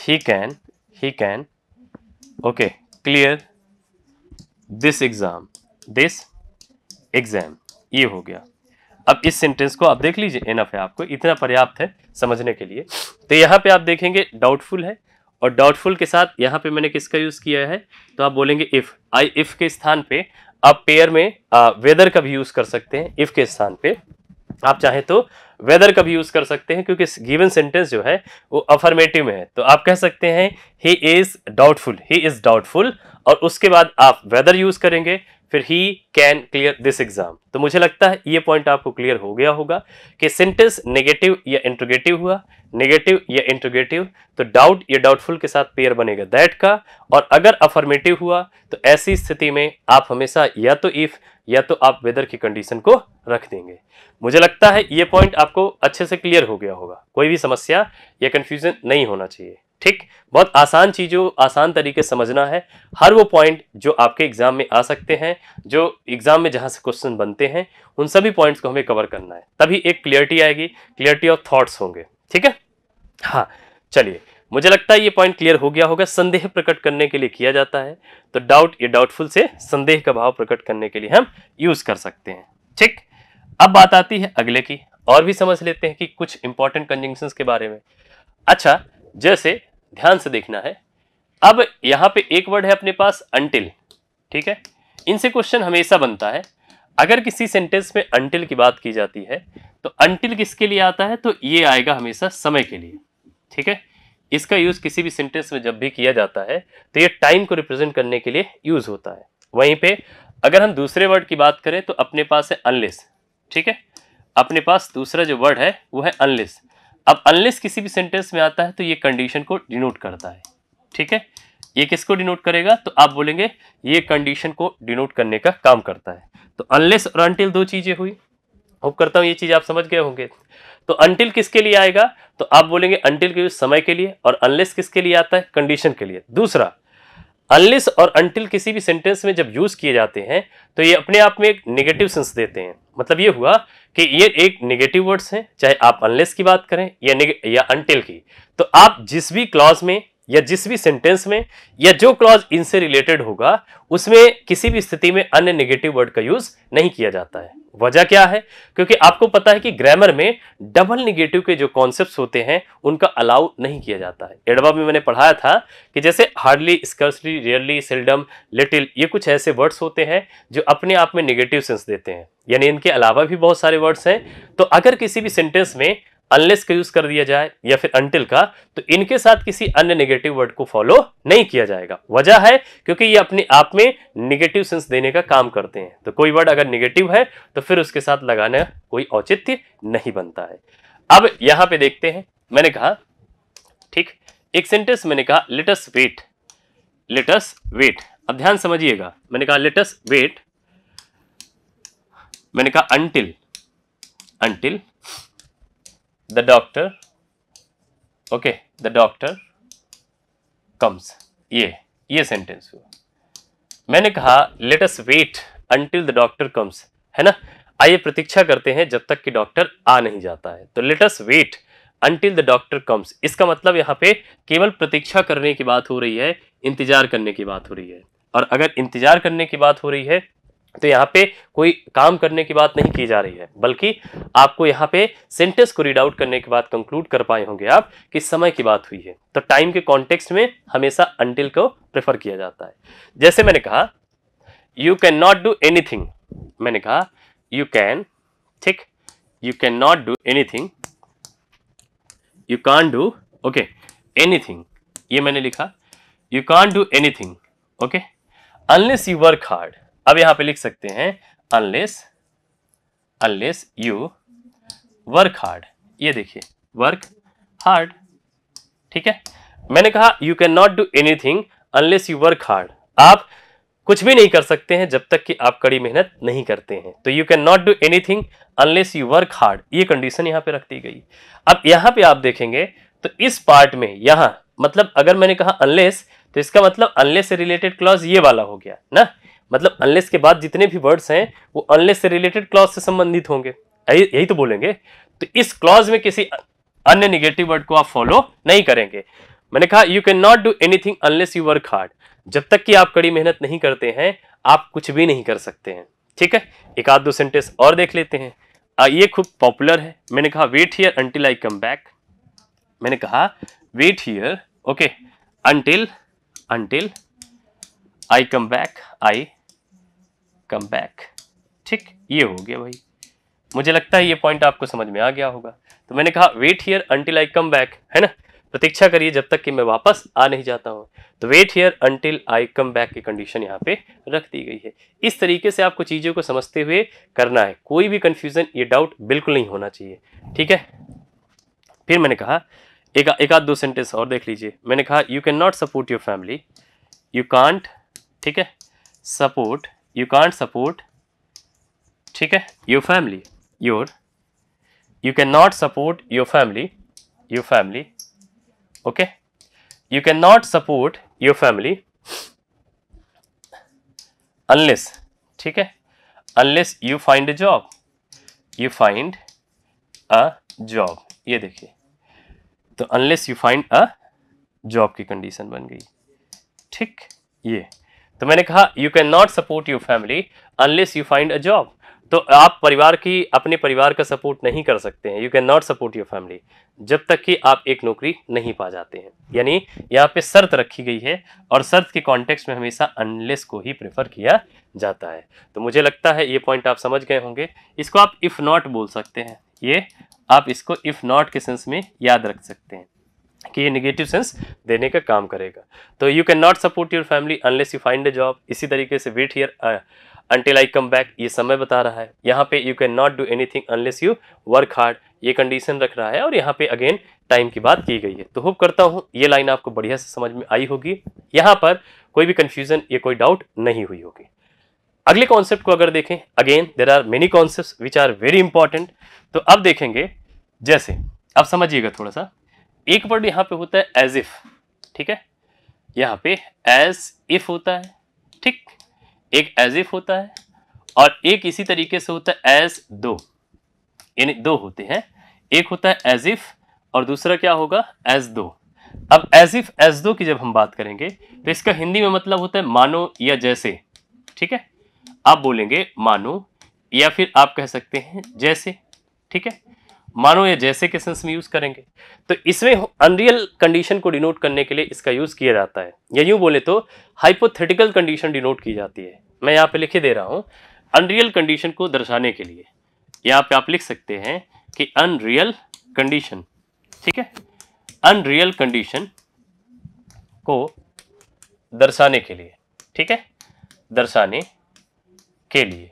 he can he can okay clear this exam this exam ये हो गया अब इस सेंटेंस को आप देख लीजिए इनफ है आपको इतना पर्याप्त है समझने के लिए तो यहां पे आप देखेंगे डाउटफुल है और डाउटफुल के साथ यहां पे मैंने किसका यूज़ किया है तो आप बोलेंगे इफ़ आई इफ़ के स्थान पे आप पेयर में वेदर का भी यूज़ कर सकते हैं इफ़ के स्थान पे आप चाहे तो वेदर का भी यूज कर सकते हैं क्योंकि गिवन सेंटेंस जो है वो अफर्मेटिव है तो आप कह सकते हैं he is doubtful he is doubtful और उसके बाद आप वेदर यूज करेंगे फिर he can clear this exam तो मुझे लगता है ये पॉइंट आपको क्लियर हो गया होगा कि सेंटेंस नेगेटिव या इंट्रोगेटिव हुआ नेगेटिव या इंट्रोगेटिव तो डाउट या डाउटफुल के साथ पेयर बनेगा दैट का और अगर अफर्मेटिव हुआ तो ऐसी स्थिति में आप हमेशा या तो इफ़ या तो आप वेदर की कंडीशन को रख देंगे मुझे लगता है ये पॉइंट आपको अच्छे से क्लियर हो गया होगा कोई भी समस्या या कन्फ्यूजन नहीं होना चाहिए ठीक बहुत आसान चीज़ों आसान तरीके समझना है हर वो पॉइंट जो आपके एग्ज़ाम में आ सकते हैं जो एग्ज़ाम में जहाँ से क्वेश्चन बनते हैं उन सभी पॉइंट्स को हमें कवर करना है तभी एक क्लियरिटी आएगी क्लियरिटी ऑफ थाट्स होंगे ठीक है हाँ चलिए मुझे लगता है ये पॉइंट क्लियर हो गया होगा संदेह प्रकट करने के लिए किया जाता है तो डाउट या डाउटफुल से संदेह का भाव प्रकट करने के लिए हम यूज कर सकते हैं ठीक अब बात आती है अगले की और भी समझ लेते हैं कि कुछ इंपॉर्टेंट कंजेंशन के बारे में अच्छा जैसे ध्यान से देखना है अब यहाँ पे एक वर्ड है अपने पास अंटिल ठीक है इनसे क्वेश्चन हमेशा बनता है अगर किसी सेंटेंस में अंटिल की बात की जाती है तो अंटिल किसके लिए आता है तो ये आएगा हमेशा समय के लिए ठीक है इसका यूज़ किसी भी सेंटेंस में जब भी किया जाता है तो ये टाइम को रिप्रेजेंट करने के लिए यूज़ होता है वहीं पे अगर हम दूसरे वर्ड की बात करें तो अपने पास है अनलेस ठीक है अपने पास दूसरा जो वर्ड है वो है अनलेस अब अनलेस किसी भी सेंटेंस में आता है तो ये कंडीशन को डिनोट करता है ठीक है ये किसको डिनोट करेगा तो आप बोलेंगे ये कंडीशन को डिनोट करने का काम करता है तो अनलेस और अनटिल दो चीज़ें हुई होप करता हूँ ये चीज़ आप समझ गए होंगे तो अंटिल किसके लिए आएगा तो आप बोलेंगे अंटिल के समय के लिए और अनलेस किसके लिए आता है कंडीशन के लिए दूसरा अनलेस और अंटिल किसी भी सेंटेंस में जब यूज़ किए जाते हैं तो ये अपने आप में एक नेगेटिव सेंस देते हैं मतलब ये हुआ कि ये एक नेगेटिव वर्ड्स हैं चाहे आप अनलेस की बात करें या या अंटिल की तो आप जिस भी क्लॉज में या जिस भी सेंटेंस में या जो क्लॉज इनसे रिलेटेड होगा उसमें किसी भी स्थिति में अन्य नेगेटिव वर्ड का यूज नहीं किया जाता है वजह क्या है क्योंकि आपको पता है कि ग्रामर में डबल निगेटिव के जो कॉन्सेप्ट होते हैं उनका अलाउ नहीं किया जाता है एडवा में मैंने पढ़ाया था कि जैसे hardly scarcely rarely seldom little ये कुछ ऐसे वर्ड्स होते हैं जो अपने आप में निगेटिव सेंस देते हैं यानी इनके अलावा भी बहुत सारे वर्ड्स हैं तो अगर किसी भी सेंटेंस में अनलेस का यूज कर दिया जाए या फिर अंटिल का तो इनके साथ किसी अन्य नेगेटिव वर्ड को फॉलो नहीं किया जाएगा वजह है क्योंकि ये अपने आप में निगेटिव सेंस देने का काम करते हैं तो कोई वर्ड अगर नेगेटिव है तो फिर उसके साथ लगाना कोई औचित्य नहीं बनता है अब यहां पर देखते हैं मैंने कहा ठीक एक सेंटेंस मैंने कहा लेटस वेट लेटस वेट अब ध्यान समझिएगा मैंने कहा लेटस वेट मैंने कहा until until the doctor okay the doctor comes ये ये सेंटेंस हुआ मैंने कहा let us wait until the doctor comes है ना आइए प्रतीक्षा करते हैं जब तक कि डॉक्टर आ नहीं जाता है तो let us wait until the doctor comes इसका मतलब यहाँ पे केवल प्रतीक्षा करने की बात हो रही है इंतजार करने की बात हो रही है और अगर इंतजार करने की बात हो रही है तो यहाँ पे कोई काम करने की बात नहीं की जा रही है बल्कि आपको यहाँ पे सेंटेंस को रीड आउट करने के बाद कंक्लूड कर पाए होंगे आप कि समय की बात हुई है तो टाइम के कॉन्टेक्स्ट में हमेशा अंटिल को प्रेफर किया जाता है जैसे मैंने कहा you can not do anything मैंने कहा यू कैन ठीक you can not do anything you can do okay anything ये मैंने लिखा you can do anything okay unless you work hard अब यहां पे लिख सकते हैं unless unless you work hard ये देखिए वर्क हार्ड ठीक है मैंने कहा you can not do anything unless you work hard आप कुछ भी नहीं कर सकते हैं जब तक कि आप कड़ी मेहनत नहीं करते हैं तो you can not do anything unless you work hard ये कंडीशन यहां पे रख दी गई अब यहां पे आप देखेंगे तो इस पार्ट में यहां मतलब अगर मैंने कहा अनलेस तो इसका मतलब अनलेस से रिलेटेड क्लॉज ये वाला हो गया ना मतलब अनलेस के बाद जितने भी वर्ड्स हैं वो अनलेस से रिलेटेड क्लॉज से संबंधित होंगे यही तो बोलेंगे तो इस क्लॉज में किसी अन्य निगेटिव वर्ड को आप फॉलो नहीं करेंगे मैंने कहा you can not do anything unless you work hard जब तक कि आप कड़ी मेहनत नहीं करते हैं आप कुछ भी नहीं कर सकते हैं ठीक है एक आध दो सेंटेंस और देख लेते हैं आ, ये खूब पॉपुलर है मैंने कहा wait here until I come back मैंने कहा wait here okay until until I come back I come back ठीक ये हो गया भाई मुझे लगता है ये पॉइंट आपको समझ में आ गया होगा तो मैंने कहा wait here until I come back है ना प्रतीक्षा करिए जब तक कि मैं वापस आ नहीं जाता हूँ तो wait here until I come back की कंडीशन यहाँ पे रख दी गई है इस तरीके से आपको चीज़ों को समझते हुए करना है कोई भी कन्फ्यूज़न ये डाउट बिल्कुल नहीं होना चाहिए ठीक है फिर मैंने कहा एक एक आध दो सेंटेंस और देख लीजिए मैंने कहा you can not support your family you can't ठीक है सपोर्ट यू कॉन्ट सपोर्ट ठीक है your family your you can not support your family your family okay you can not support your family unless ठीक है unless you find a job you find a job ये देखिए तो unless you find a job की कंडीशन बन गई ठीक ये तो मैंने कहा you can not support your family unless you find a job तो आप परिवार की अपने परिवार का सपोर्ट नहीं कर सकते हैं you can not support your family जब तक कि आप एक नौकरी नहीं पा जाते हैं यानी यहाँ पे शर्त रखी गई है और शर्त के कॉन्टेक्स्ट में हमेशा अनलेस को ही प्रेफर किया जाता है तो मुझे लगता है ये पॉइंट आप समझ गए होंगे इसको आप इफ़ नॉट बोल सकते हैं ये आप इसको इफ़ नॉट के सेंस में याद रख सकते हैं कि ये निगेटिव सेंस देने का काम करेगा तो you can not support your family unless you find a job इसी तरीके से wait here until I come back ये समय बता रहा है यहाँ पे you can not do anything unless you work hard ये कंडीशन रख रहा है और यहाँ पे अगेन टाइम की बात की गई है तो होप करता हूँ ये लाइन आपको बढ़िया से समझ में आई होगी यहाँ पर कोई भी कन्फ्यूजन या कोई डाउट नहीं हुई होगी अगले कॉन्सेप्ट को अगर देखें again there are many concept which are very important तो अब देखेंगे जैसे अब समझिएगा थोड़ा सा एक वर्ड यहां पे होता है एज इफ ठीक है यहां पे एज इफ होता है ठीक एक एज इफ होता है और एक इसी तरीके से होता है एज दो यानी दो होते हैं एक होता है एज इफ और दूसरा क्या होगा एज दो अब एज इफ एज दो की जब हम बात करेंगे तो इसका हिंदी में मतलब होता है मानो या जैसे ठीक है आप बोलेंगे मानो या फिर आप कह सकते हैं जैसे ठीक है मानो या जैसे के सेंस में यूज़ करेंगे तो इसमें अनरियल कंडीशन को डिनोट करने के लिए इसका यूज़ किया जाता है या यूँ बोले तो हाइपोथेटिकल कंडीशन डिनोट की जाती है मैं यहाँ पे लिखे दे रहा हूँ अनरियल कंडीशन को दर्शाने के लिए यहाँ पे आप लिख सकते हैं कि अनरियल कंडीशन ठीक है अनरियल कंडीशन को दर्शाने के लिए ठीक है दर्शाने के लिए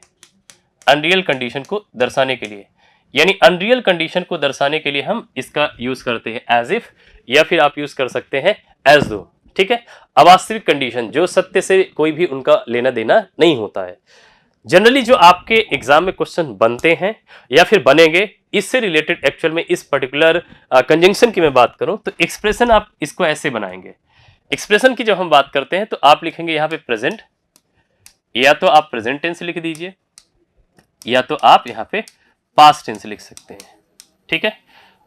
अनरियल कंडीशन को दर्शाने के लिए यानी अनरियल कंडीशन को दर्शाने के लिए हम इसका यूज करते हैं एज इफ या फिर आप यूज कर सकते हैं एज दो ठीक है अवास्तविक कंडीशन जो सत्य से कोई भी उनका लेना देना नहीं होता है जनरली जो आपके एग्जाम में क्वेश्चन बनते हैं या फिर बनेंगे इससे रिलेटेड एक्चुअल में इस पर्टिकुलर कंजंक्शन की मैं बात करूं तो एक्सप्रेशन आप इसको ऐसे बनाएंगे एक्सप्रेशन की जब हम बात करते हैं तो आप लिखेंगे यहाँ पे प्रेजेंट या तो आप प्रेजेंट टेंस लिख दीजिए या तो आप यहाँ पे पास्ट टेंस लिख सकते हैं ठीक है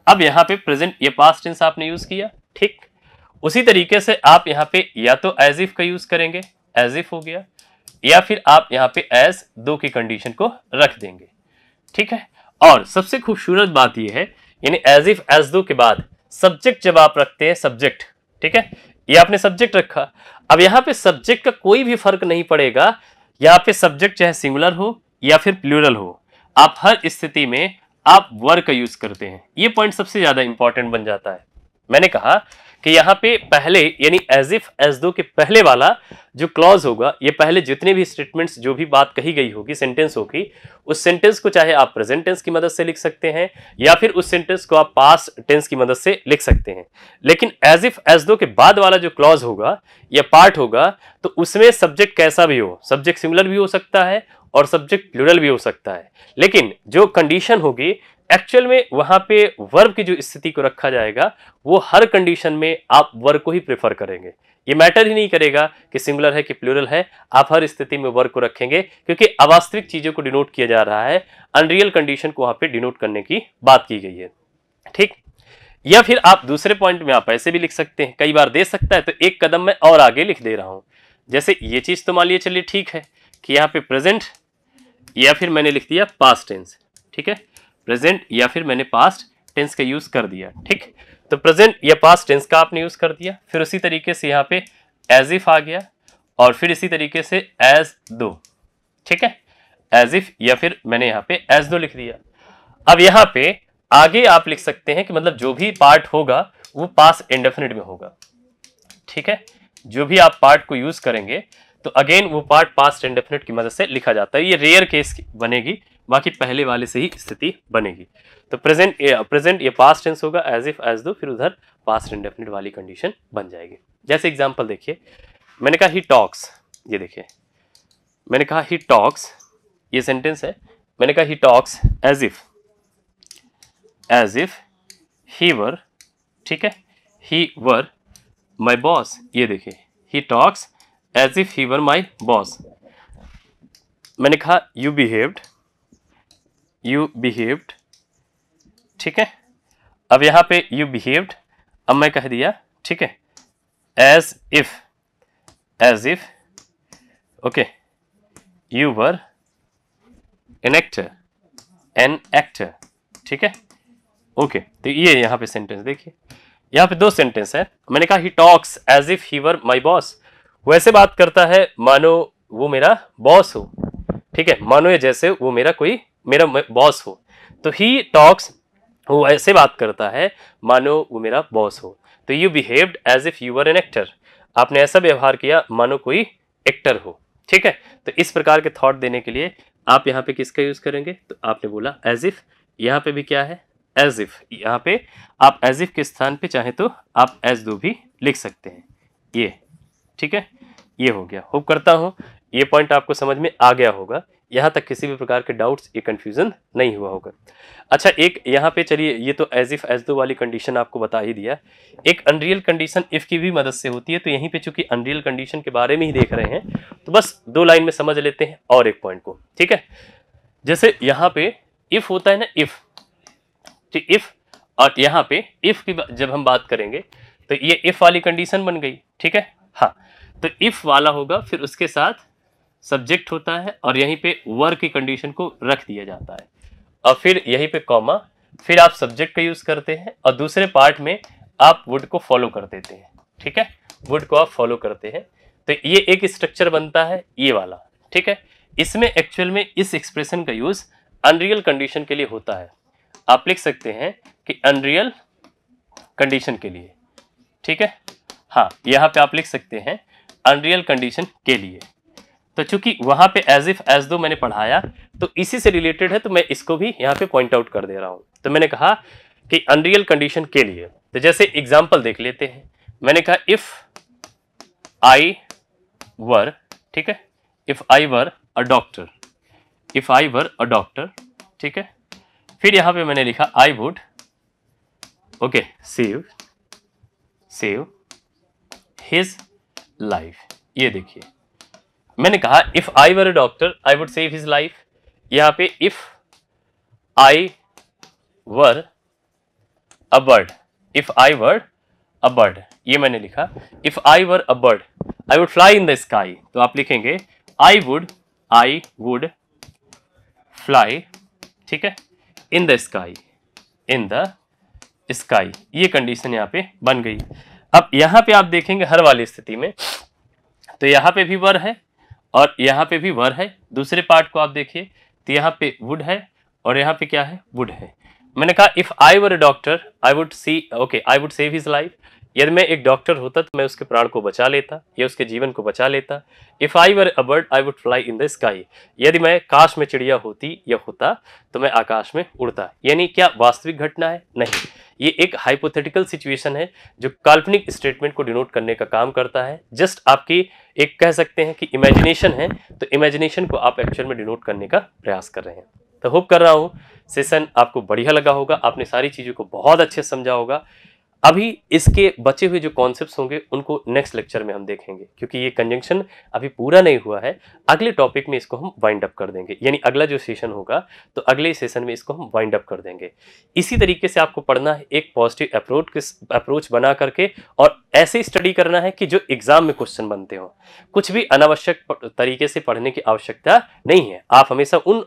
अब यहाँ पे प्रेजेंट ये पास्ट टेंस आपने यूज किया ठीक उसी तरीके से आप यहाँ पे या तो एज इफ का यूज करेंगे एज इफ हो गया या फिर आप यहाँ पे एज दो की कंडीशन को रख देंगे ठीक है और सबसे खूबसूरत बात यह है यानी एज इफ एज दो के बाद सब्जेक्ट जब आप रखते हैं सब्जेक्ट ठीक है ये आपने सब्जेक्ट रखा अब यहाँ पे सब्जेक्ट का कोई भी फर्क नहीं पड़ेगा यहाँ पे सब्जेक्ट चाहे सिंगुलर हो या फिर प्लूरल हो आप हर स्थिति में आप वर्क यूज करते हैं ये पॉइंट सबसे ज्यादा इंपॉर्टेंट बन जाता है मैंने कहा कि यहाँ पे पहले यानी एज इफ एज दो के पहले वाला जो क्लॉज होगा ये पहले जितने भी स्टेटमेंट्स जो भी बात कही गई होगी सेंटेंस होगी उस सेंटेंस को चाहे आप प्रेजेंट टेंस की मदद से लिख सकते हैं या फिर उस सेंटेंस को आप पास टेंस की मदद से लिख सकते हैं लेकिन एज इफ एज दो के बाद वाला जो क्लॉज होगा या पार्ट होगा तो उसमें सब्जेक्ट कैसा भी हो सब्जेक्ट सिमिलर भी हो सकता है और सब्जेक्ट प्लूरल भी हो सकता है लेकिन जो कंडीशन होगी एक्चुअल में वहाँ पे वर्ब की जो स्थिति को रखा जाएगा वो हर कंडीशन में आप वर्ग को ही प्रेफर करेंगे ये मैटर ही नहीं करेगा कि सिंगुलर है कि प्लूरल है आप हर स्थिति में वर्ग को रखेंगे क्योंकि अवास्तविक चीज़ों को डिनोट किया जा रहा है अनरियल कंडीशन को वहाँ पर डिनोट करने की बात की गई है ठीक या फिर आप दूसरे पॉइंट में आप ऐसे भी लिख सकते हैं कई बार दे सकता है तो एक कदम मैं और आगे लिख दे रहा हूँ जैसे ये चीज़ तो मान लिए चलिए ठीक है कि यहाँ पे प्रेजेंट या फिर मैंने लिख दिया पास्ट टेंस ठीक है प्रेजेंट या फिर मैंने पास्ट टेंस का यूज़ कर दिया ठीक तो प्रेजेंट या पास्ट टेंस का आपने यूज़ कर दिया फिर उसी तरीके से यहाँ पे एज इफ आ गया और फिर इसी तरीके से एज दो ठीक है एज इफ या फिर मैंने यहाँ पे एज दो लिख दिया अब यहाँ पे आगे आप लिख सकते हैं कि मतलब जो भी पार्ट होगा वो पास इंडेफिनिट में होगा ठीक है जो भी आप पार्ट को यूज़ करेंगे तो अगेन वो पार्ट पास्ट इंडेफिनेट की मदद से लिखा जाता है ये रेयर केस बनेगी बाकी पहले वाले से ही स्थिति बनेगी तो प्रेजेंट प्रेजेंट ये पास्ट टेंस होगा एज इफ एज दो फिर उधर पास्ट इंडेफिनेट वाली कंडीशन बन जाएगी जैसे एग्जाम्पल देखिए मैंने कहा ही टॉक्स ये देखिए मैंने कहा ही टॉक्स ये सेंटेंस है मैंने कहा he talks as if as if he were ठीक है ही वर माई बॉस ये देखिए he talks as if he were my boss मैंने कहा यू बिहेव्ड यू बिहेव्ड ठीक है अब यहाँ पे यू बिहेव्ड अब मैं कह दिया ठीक है as if as if okay you were an actor an actor ठीक है ओके तो ये यहाँ पे सेंटेंस देखिए यहाँ पे दो सेंटेंस है मैंने कहा he talks as if he were my boss वैसे बात करता है मानो वो मेरा बॉस हो ठीक है मानो ये जैसे वो मेरा कोई मेरा बॉस हो तो ही टॉक्स वो ऐसे बात करता है मानो वो मेरा बॉस हो तो you behaved as if you are an actor आपने ऐसा व्यवहार किया मानो कोई एक्टर हो ठीक है तो इस प्रकार के थॉट देने के लिए आप यहाँ पे किसका यूज़ करेंगे तो आपने बोला एज इफ यहाँ पे भी क्या है एज इफ यहाँ पे आप एज इफ के स्थान पे चाहे तो आप एज दो भी लिख सकते हैं ये ठीक है ये हो गया होप करता हो ये पॉइंट आपको समझ में आ गया होगा यहाँ तक किसी भी प्रकार के डाउट्स ये कन्फ्यूज़न नहीं हुआ होगा अच्छा एक यहाँ पे चलिए ये तो एज इफ़ एज दो वाली कंडीशन आपको बता ही दिया एक अनरियल कंडीशन इफ़ की भी मदद से होती है तो यहीं पे चूंकि अनरियल कंडीशन के बारे में ही देख रहे हैं तो बस दो लाइन में समझ लेते हैं और एक पॉइंट को ठीक है जैसे यहाँ पे इफ़ होता है ना इफ़ तो इफ़ और यहाँ पे इफ़ की जब हम बात करेंगे तो ये इफ़ वाली कंडीशन बन गई ठीक है हाँ तो इफ़ वाला होगा फिर उसके साथ सब्जेक्ट होता है और यहीं पे वर्क की कंडीशन को रख दिया जाता है और फिर यहीं पे कॉमा फिर आप सब्जेक्ट का यूज़ करते हैं और दूसरे पार्ट में आप वुड को फॉलो कर देते हैं ठीक है वुड को आप फॉलो करते हैं तो ये एक स्ट्रक्चर बनता है ये वाला ठीक है इसमें एक्चुअल में इस एक्सप्रेशन का यूज़ अनरियल कंडीशन के लिए होता है आप लिख सकते हैं कि अनरियल कंडीशन के लिए ठीक है हाँ यहाँ पे आप लिख सकते हैं अनरियल कंडीशन के लिए तो चूंकि वहां पे एज इफ एज दो मैंने पढ़ाया तो इसी से रिलेटेड है तो मैं इसको भी यहाँ पे पॉइंट आउट कर दे रहा हूँ तो मैंने कहा कि अनरियल कंडीशन के लिए तो जैसे एग्जाम्पल देख लेते हैं मैंने कहा इफ़ आई वर ठीक है if I were a doctor if I were a doctor ठीक है फिर यहां पे मैंने लिखा I would okay save save his life ये देखिए मैंने कहा if I were a doctor I would save his life यहां पे if I were a bird if I were a bird ये मैंने लिखा if I were a bird I would fly in the sky तो आप लिखेंगे I would I would fly ठीक है in the sky in the sky ये कंडीशन यहां पे बन गई अब यहाँ पे आप देखेंगे हर वाली स्थिति में तो यहाँ पे भी वर है और यहां पे भी वर है दूसरे पार्ट को आप देखिए तो यहां पे वुड है और यहाँ पे क्या है वुड है मैंने कहा if I were a doctor I would see okay I would save his life यदि मैं एक डॉक्टर होता तो मैं उसके प्राण को बचा लेता या उसके जीवन को बचा लेता if I were a bird I would fly in the sky यदि मैं काश में चिड़िया होती या होता तो मैं आकाश में उड़ता यानी क्या वास्तविक घटना है नहीं ये एक हाइपोथेटिकल सिचुएशन है जो काल्पनिक स्टेटमेंट को डिनोट करने का काम करता है जस्ट आपकी एक कह सकते हैं कि इमेजिनेशन है तो इमेजिनेशन को आप एक्चुअल में डिनोट करने का प्रयास कर रहे हैं तो होप कर रहा हूँ सेशन आपको बढ़िया लगा होगा आपने सारी चीज़ों को बहुत अच्छे समझा होगा अभी इसके बचे हुए जो कॉन्सेप्ट होंगे उनको नेक्स्ट लेक्चर में हम देखेंगे क्योंकि ये कंजंक्शन अभी पूरा नहीं हुआ है अगले टॉपिक में इसको हम वाइंड अप कर देंगे यानी अगला जो सेशन होगा तो अगले सेशन में इसको हम वाइंड अप कर देंगे इसी तरीके से आपको पढ़ना है एक पॉजिटिव अप्रोच अप्रोच बना करके और ऐसे स्टडी करना है कि जो एग्जाम में क्वेश्चन बनते हो कुछ भी अनावश्यक तरीके से पढ़ने की आवश्यकता नहीं है आप हमेशा उन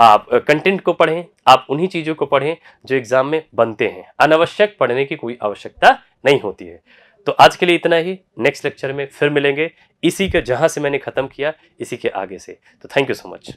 आप कंटेंट को पढ़ें आप उन्हीं चीज़ों को पढ़ें जो एग्ज़ाम में बनते हैं अनावश्यक पढ़ने की कोई आवश्यकता नहीं होती है तो आज के लिए इतना ही नेक्स्ट लेक्चर में फिर मिलेंगे इसी के जहाँ से मैंने ख़त्म किया इसी के आगे से तो थैंक यू सो मच